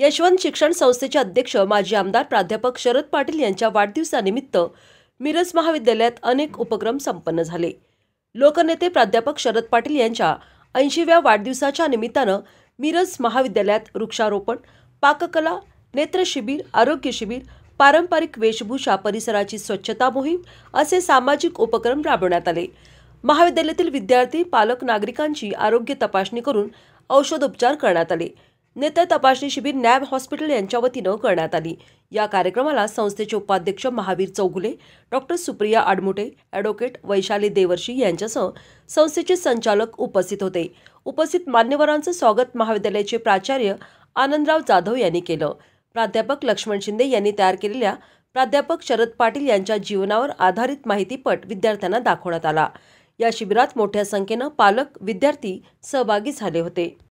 यशवंत शिक्षण संस्थेचे अध्यक्ष माजी आमदार प्राध्यापक शरद पाटील यांच्या वाढदिवसानिमित्त मिरज महाविद्यालयात अनेक उपक्रम संपन्न झाले लोकनेते प्राध्यापक शरद पाटील यांच्या ऐंशीव्या वाढदिवसाच्या निमित्तानं मिरज महाविद्यालयात वृक्षारोपण पाककला नेत्र शिबिर आरोग्य शिबिर पारंपरिक वेशभूषा परिसराची स्वच्छता मोहीम असे सामाजिक उपक्रम राबवण्यात आले महाविद्यालयातील विद्यार्थी पालक नागरिकांची आरोग्य तपासणी करून औषधोपचार करण्यात आले नेत्र तपासणी शिबिर नॅब हॉस्पिटल यांच्या वतीनं करण्यात आली या कार्यक्रमाला संस्थेचे उपाध्यक्ष महावीर चौगुले डॉक्टर सुप्रिया आडमुटे ॲडव्होकेट वैशाली देवर्षी यांच्यासह संस्थेचे संचालक उपस्थित होते उपस्थित मान्यवरांचं स्वागत महाविद्यालयाचे प्राचार्य आनंदराव जाधव यांनी केलं प्राध्यापक लक्ष्मण शिंदे यांनी तयार केलेल्या प्राध्यापक शरद पाटील यांच्या जीवनावर आधारित माहितीपट विद्यार्थ्यांना दाखवण्यात आला या शिबिरात मोठ्या संख्येनं पालक विद्यार्थी सहभागी झाले होते